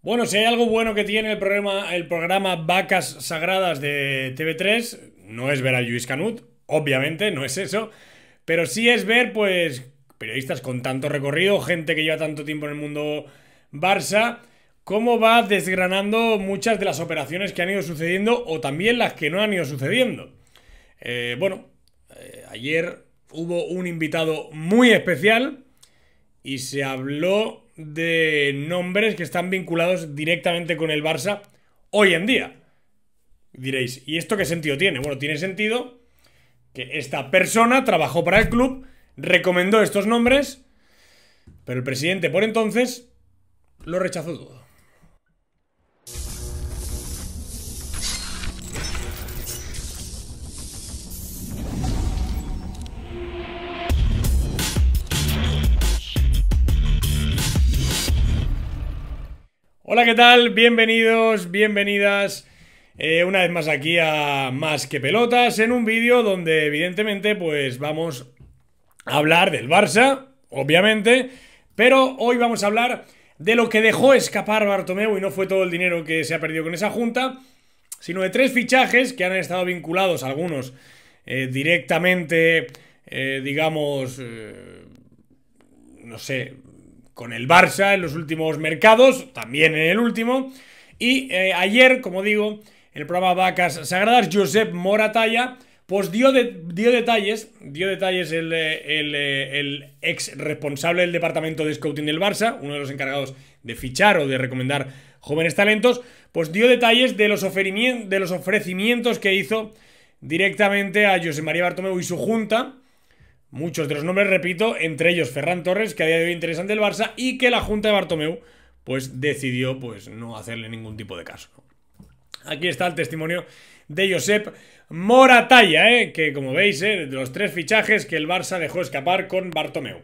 Bueno, si hay algo bueno que tiene el programa, el programa Vacas Sagradas de TV3, no es ver a Luis Canut, obviamente, no es eso, pero sí es ver, pues, periodistas con tanto recorrido, gente que lleva tanto tiempo en el mundo Barça, cómo va desgranando muchas de las operaciones que han ido sucediendo o también las que no han ido sucediendo. Eh, bueno, eh, ayer hubo un invitado muy especial y se habló de nombres que están vinculados directamente con el Barça hoy en día. Diréis, ¿y esto qué sentido tiene? Bueno, tiene sentido que esta persona trabajó para el club, recomendó estos nombres, pero el presidente por entonces lo rechazó todo. Hola, ¿qué tal? Bienvenidos, bienvenidas eh, una vez más aquí a Más que Pelotas en un vídeo donde evidentemente pues vamos a hablar del Barça, obviamente, pero hoy vamos a hablar de lo que dejó escapar Bartomeu y no fue todo el dinero que se ha perdido con esa junta, sino de tres fichajes que han estado vinculados, algunos eh, directamente, eh, digamos, no sé, con el Barça en los últimos mercados, también en el último. Y eh, ayer, como digo, en el programa Vacas Sagradas, Josep Moratalla pues dio, dio, detalles, dio detalles eh, eh, el, ex responsable del departamento de scouting del Barça, uno de los encargados de fichar o de recomendar jóvenes talentos, pues dio detalles de los, de los ofrecimientos que hizo directamente a José María Bartomeu y su junta Muchos de los nombres, repito, entre ellos Ferran Torres, que a día de hoy interesante el Barça, y que la Junta de Bartomeu, pues decidió pues, no hacerle ningún tipo de caso. Aquí está el testimonio de Josep Moratalla, eh, que como veis, eh, de los tres fichajes que el Barça dejó escapar con Bartomeu.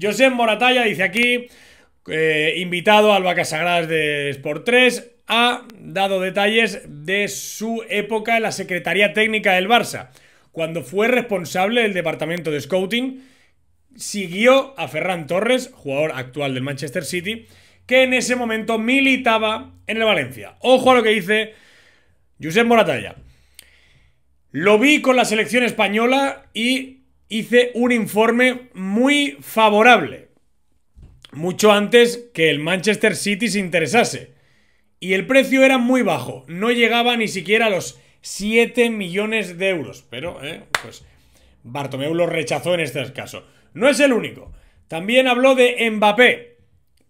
Josep Moratalla dice aquí, eh, invitado al Vacas Sagradas de Sport 3, ha dado detalles de su época en la Secretaría Técnica del Barça cuando fue responsable del departamento de scouting, siguió a Ferran Torres, jugador actual del Manchester City, que en ese momento militaba en el Valencia. Ojo a lo que dice Josep Moratalla. Lo vi con la selección española y hice un informe muy favorable, mucho antes que el Manchester City se interesase. Y el precio era muy bajo, no llegaba ni siquiera a los 7 millones de euros. Pero, eh, pues Bartomeu lo rechazó en este caso. No es el único. También habló de Mbappé.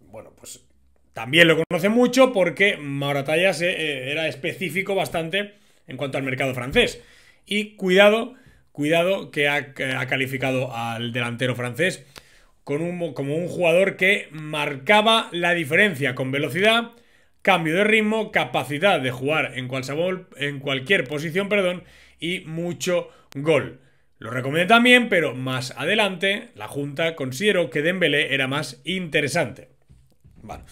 Bueno, pues también lo conoce mucho porque Mauratayas eh, era específico bastante en cuanto al mercado francés. Y cuidado, cuidado que ha, calificado al delantero francés con un, como un jugador que marcaba la diferencia con velocidad, cambio de ritmo, capacidad de jugar en, en cualquier posición perdón, y mucho gol. Lo recomendé también, pero más adelante la Junta consideró que Dembélé era más interesante. Bueno,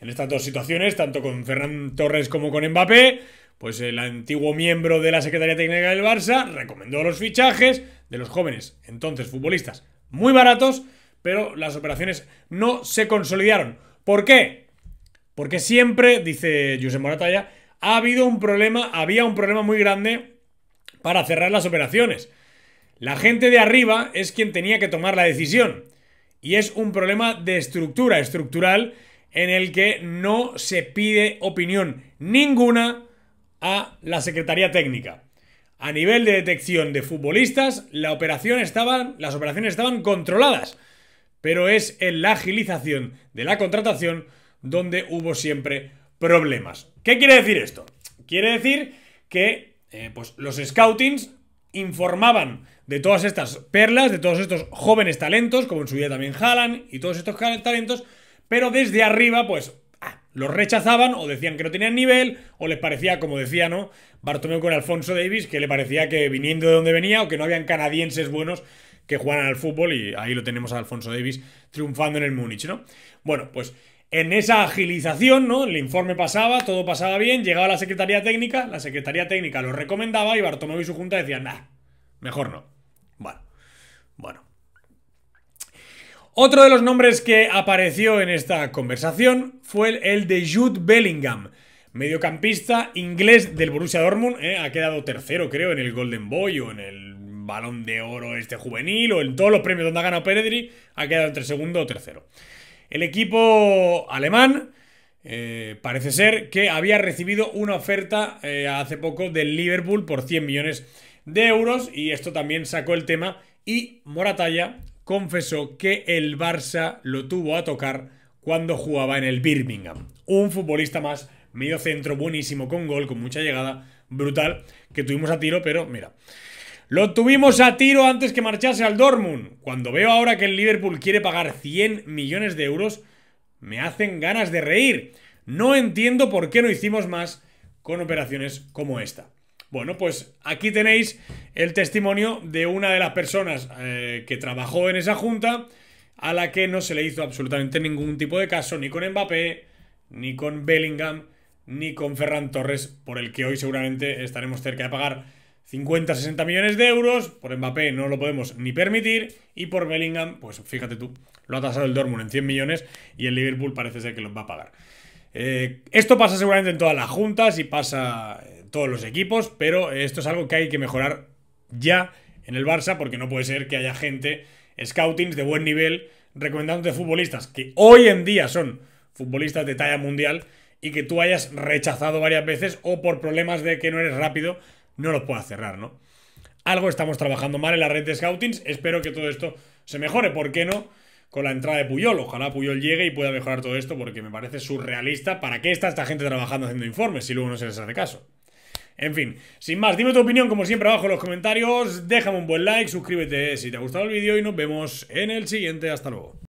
en estas dos situaciones, tanto con Fernán Torres como con Mbappé, pues el antiguo miembro de la Secretaría Técnica del Barça recomendó los fichajes de los jóvenes, entonces futbolistas, muy baratos, pero las operaciones no se consolidaron. ¿Por qué? Porque siempre, dice Josep Morata ha habido un problema, había un problema muy grande para cerrar las operaciones. La gente de arriba es quien tenía que tomar la decisión. Y es un problema de estructura, estructural, en el que no se pide opinión ninguna a la Secretaría Técnica. A nivel de detección de futbolistas, la operación las operaciones estaban controladas, pero es en la agilización de la contratación donde hubo siempre problemas. ¿Qué quiere decir esto? Quiere decir que eh, pues los scoutings informaban de todas estas perlas, de todos estos jóvenes talentos, como en su día también Haaland y todos estos talentos, pero desde arriba, pues ah, los rechazaban o decían que no tenían nivel o les parecía, como decía, ¿no? Bartomeu con Alfonso Davis, que le parecía que viniendo de donde venía o que no habían canadienses buenos que jugaran al fútbol y ahí lo tenemos a Alfonso Davis triunfando en el Múnich, ¿no? Bueno, pues en esa agilización, ¿no? El informe pasaba, todo pasaba bien, llegaba la Secretaría Técnica, la Secretaría Técnica lo recomendaba y Bartomeu y su junta decían, nah, mejor no. Bueno, bueno. Otro de los nombres que apareció en esta conversación fue el de Jude Bellingham, mediocampista inglés del Borussia Dortmund, ¿eh? ha quedado tercero creo en el Golden Boy o en el Balón de Oro este juvenil o en todos los premios donde ha ganado Peredri, ha quedado entre segundo o tercero. El equipo alemán eh, parece ser que había recibido una oferta eh, hace poco del Liverpool por 100 millones de euros y esto también sacó el tema y Moratalla confesó que el Barça lo tuvo a tocar cuando jugaba en el Birmingham. Un futbolista más, medio centro, buenísimo, con gol, con mucha llegada, brutal, que tuvimos a tiro, pero mira. Lo tuvimos a tiro antes que marchase al Dortmund. Cuando veo ahora que el Liverpool quiere pagar 100 millones de euros, me hacen ganas de reír. No entiendo por qué no hicimos más con operaciones como esta. Bueno, pues aquí tenéis el testimonio de una de las personas eh, que trabajó en esa junta a la que no se le hizo absolutamente ningún tipo de caso, ni con Mbappé, ni con Bellingham, ni con Ferran Torres, por el que hoy seguramente estaremos cerca de pagar 50, 60 millones de euros. Por Mbappé no lo podemos ni permitir. Y por Bellingham, pues fíjate tú, lo ha tasado el Dortmund en 100 millones y el Liverpool parece ser que los va a pagar. Eh, esto pasa seguramente en todas las juntas y pasa en eh, todos los equipos, pero esto es algo que hay que mejorar ya en el Barça porque no puede ser que haya gente, scoutings de buen nivel, recomendándote futbolistas que hoy en día son futbolistas de talla mundial y que tú hayas rechazado varias veces o por problemas de que no eres rápido no los pueda cerrar, ¿no? Algo estamos trabajando mal en la red de scoutings. Espero que todo esto se mejore. ¿Por qué no? Con la entrada de Puyol. Ojalá Puyol llegue y pueda mejorar todo esto porque me parece surrealista. ¿Para qué está esta gente trabajando haciendo informes si luego no se les hace caso? En fin, sin más, dime tu opinión como siempre abajo en los comentarios. Déjame un buen like, suscríbete si te ha gustado el vídeo y nos vemos en el siguiente. Hasta luego.